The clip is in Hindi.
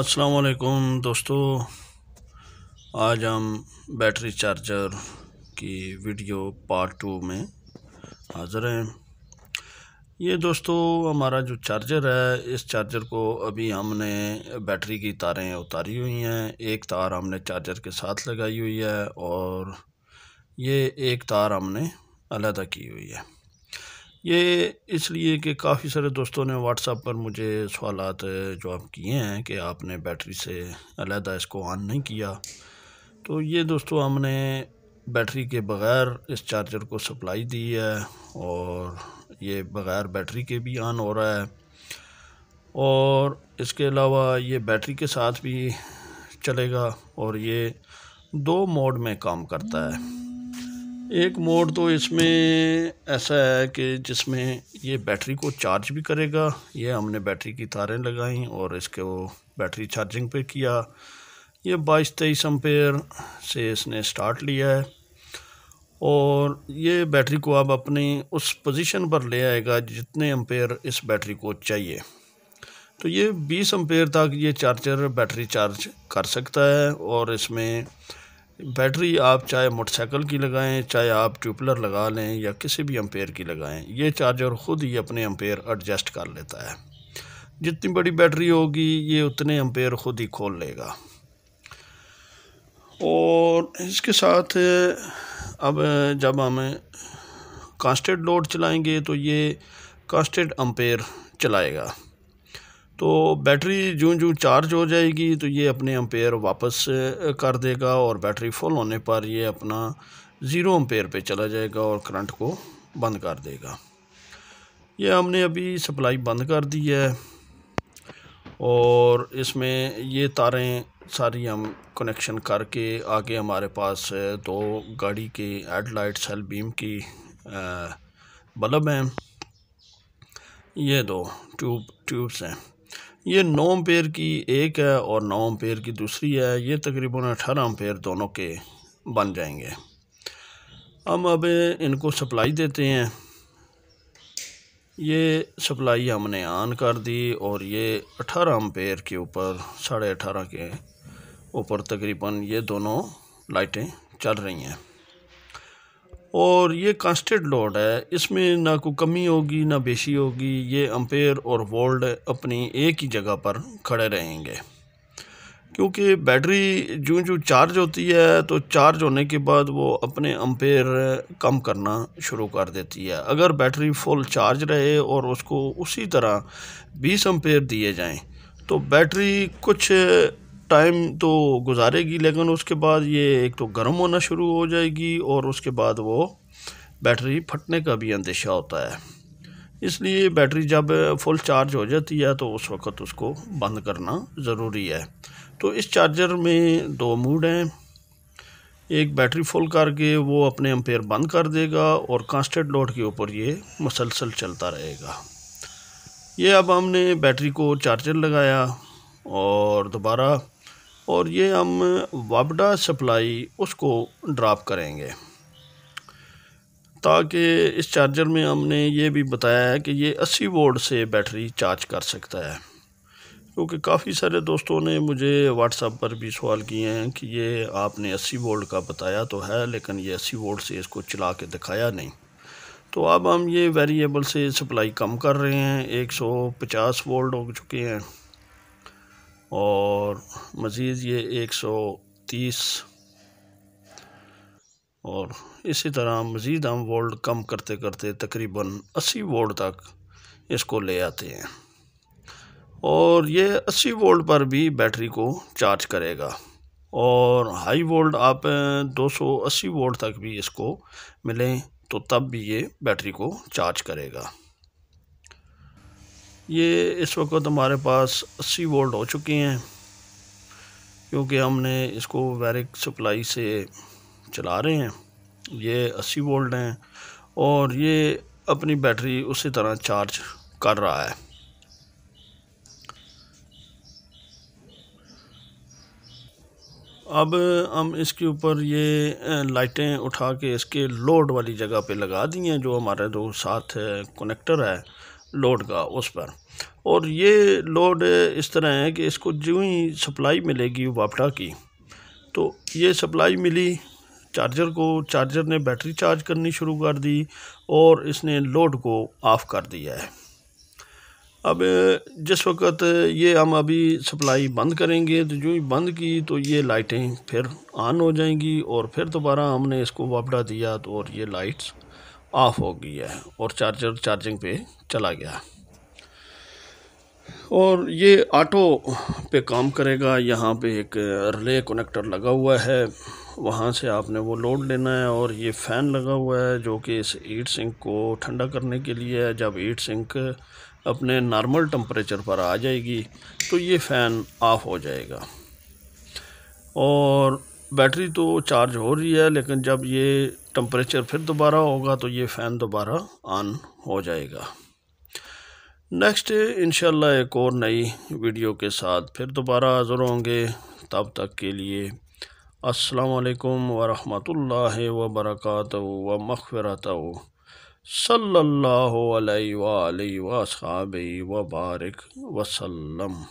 असलकुम दोस्तों आज हम बैटरी चार्जर की वीडियो पार्ट टू में हाज़र हैं ये दोस्तों हमारा जो चार्जर है इस चार्जर को अभी हमने बैटरी की तारें उतारी हुई हैं एक तार हमने चार्जर के साथ लगाई हुई है और ये एक तार हमने अलहदा की हुई है ये इसलिए कि काफ़ी सारे दोस्तों ने व्हाट्सअप पर मुझे सवाल जो आप किए हैं कि आपने बैटरी से अलहदा इसको ऑन नहीं किया तो ये दोस्तों हमने बैटरी के बग़ैर इस चार्जर को सप्लाई दी है और ये बग़ैर बैटरी के भी ऑन हो रहा है और इसके अलावा ये बैटरी के साथ भी चलेगा और ये दो मोड में काम करता है एक मोड तो इसमें ऐसा है कि जिसमें ये बैटरी को चार्ज भी करेगा ये हमने बैटरी की तारें लगाई और इसके वो बैटरी चार्जिंग पे किया ये बाईस तेईस एम्पेयर से इसने स्टार्ट लिया है और ये बैटरी को आप अपनी उस पोजीशन पर ले आएगा जितने एम्पेयर इस बैटरी को चाहिए तो ये बीस एम्पेयर तक ये चार्जर बैटरी चार्ज कर सकता है और इसमें बैटरी आप चाहे मोटरसाइकिल की लगाएं चाहे आप ट्यूबलर लगा लें या किसी भी अम्पेयर की लगाएं ये चार्जर ख़ुद ही अपने अम्पेयर एडजस्ट कर लेता है जितनी बड़ी बैटरी होगी ये उतने अम्पेयर ख़ुद ही खोल लेगा और इसके साथ अब जब हम कांस्टेंट लोड चलाएंगे तो ये कांस्टेंट अम्पेयर चलाएगा तो बैटरी जूँ जूँ चार्ज हो जाएगी तो ये अपने अम्पेयर वापस कर देगा और बैटरी फुल होने पर ये अपना ज़ीरो अम्पेयर पे चला जाएगा और करंट को बंद कर देगा ये हमने अभी सप्लाई बंद कर दी है और इसमें ये तारें सारी हम कनेक्शन करके आगे हमारे पास दो गाड़ी के हेडलाइट सेल बीम की बल्ब हैं ये दो ट्यूब ट्यूब्स हैं ये नौ पेयर की एक है और नौ पेयर की दूसरी है ये तकरीबन अठारह पेयर दोनों के बन जाएंगे हम अब इनको सप्लाई देते हैं ये सप्लाई हमने ऑन कर दी और ये अठारह पेयर के ऊपर साढ़े अठारह के ऊपर तकरीबन ये दोनों लाइटें चल रही हैं और ये कांस्टेड लोड है इसमें ना कोई कमी होगी ना बेशी होगी ये अम्पेयर और वोल्ट अपनी एक ही जगह पर खड़े रहेंगे क्योंकि बैटरी जो जो चार्ज होती है तो चार्ज होने के बाद वो अपने अम्पेयर कम करना शुरू कर देती है अगर बैटरी फुल चार्ज रहे और उसको उसी तरह 20 अम्पेयर दिए जाएं तो बैटरी कुछ टाइम तो गुजारेगी लेकिन उसके बाद ये एक तो गर्म होना शुरू हो जाएगी और उसके बाद वो बैटरी फटने का भी अंदेशा होता है इसलिए बैटरी जब फुल चार्ज हो जाती है तो उस वक़्त उसको बंद करना ज़रूरी है तो इस चार्जर में दो मूड हैं एक बैटरी फुल करके वो अपने अम्पेयर बंद कर देगा और कांस्टेंट लोड के ऊपर ये मुसलसल चलता रहेगा ये अब हमने बैटरी को चार्जर लगाया और दोबारा और ये हम वापडा सप्लाई उसको ड्राप करेंगे ताकि इस चार्जर में हमने ये भी बताया है कि ये 80 वोल्ट से बैटरी चार्ज कर सकता है क्योंकि काफ़ी सारे दोस्तों ने मुझे व्हाट्सएप पर भी सवाल किए हैं कि ये आपने 80 वोल्ट का बताया तो है लेकिन ये 80 वोल्ट से इसको चला के दिखाया नहीं तो अब हम ये वेरिएबल से सप्लाई कम कर रहे हैं 150 वोल्ट हो चुके हैं और मज़ीद ये एक सौ तीस और इसी तरह मज़ीद हम वोल्ट कम करते करते तकरीबन अस्सी वोल्ट तक इसको ले आते हैं और ये अस्सी वोल्ट पर भी बैटरी को चार्ज करेगा और हाई वोल्ट आप 280 वोल्ट तक भी इसको मिलें तो तब भी ये बैटरी को चार्ज करेगा ये इस वक्त हमारे पास 80 वोल्ट हो चुकी हैं क्योंकि हमने इसको वैरिक सप्लाई से चला रहे हैं ये 80 वोल्ट हैं और ये अपनी बैटरी उसी तरह चार्ज कर रहा है अब हम इसके ऊपर ये लाइटें उठा के इसके लोड वाली जगह पे लगा दी हैं जो हमारे दो साथ कनेक्टर है लोड का उस पर और ये लोड इस तरह है कि इसको जो ही सप्लाई मिलेगी वापटा की तो ये सप्लाई मिली चार्जर को चार्जर ने बैटरी चार्ज करनी शुरू कर दी और इसने लोड को ऑफ़ कर दिया है अब जिस वक्त ये हम अभी सप्लाई बंद करेंगे तो जो ही बंद की तो ये लाइटें फिर ऑन हो जाएंगी और फिर दोबारा हमने इसको वापड़ा दिया तो और ये लाइट्स ऑफ हो गई है और चार्जर चार्जिंग पे चला गया और ये ऑटो पे काम करेगा यहाँ पे एक रिले कनेक्टर लगा हुआ है वहाँ से आपने वो लोड लेना है और ये फ़ैन लगा हुआ है जो कि इस ईट सिंक को ठंडा करने के लिए है जब ईट सिंक अपने नॉर्मल टम्परेचर पर आ जाएगी तो ये फ़ैन ऑफ हो जाएगा और बैटरी तो चार्ज हो रही है लेकिन जब ये टम्परेचर फिर दोबारा होगा तो ये फ़ैन दोबारा ऑन हो जाएगा नेक्स्ट इनशा एक और नई वीडियो के साथ फिर दोबारा हाज़िर होंगे तब तक के लिए असलकम वरहमल वर्क व मखरत सल्ला वबारक वसलम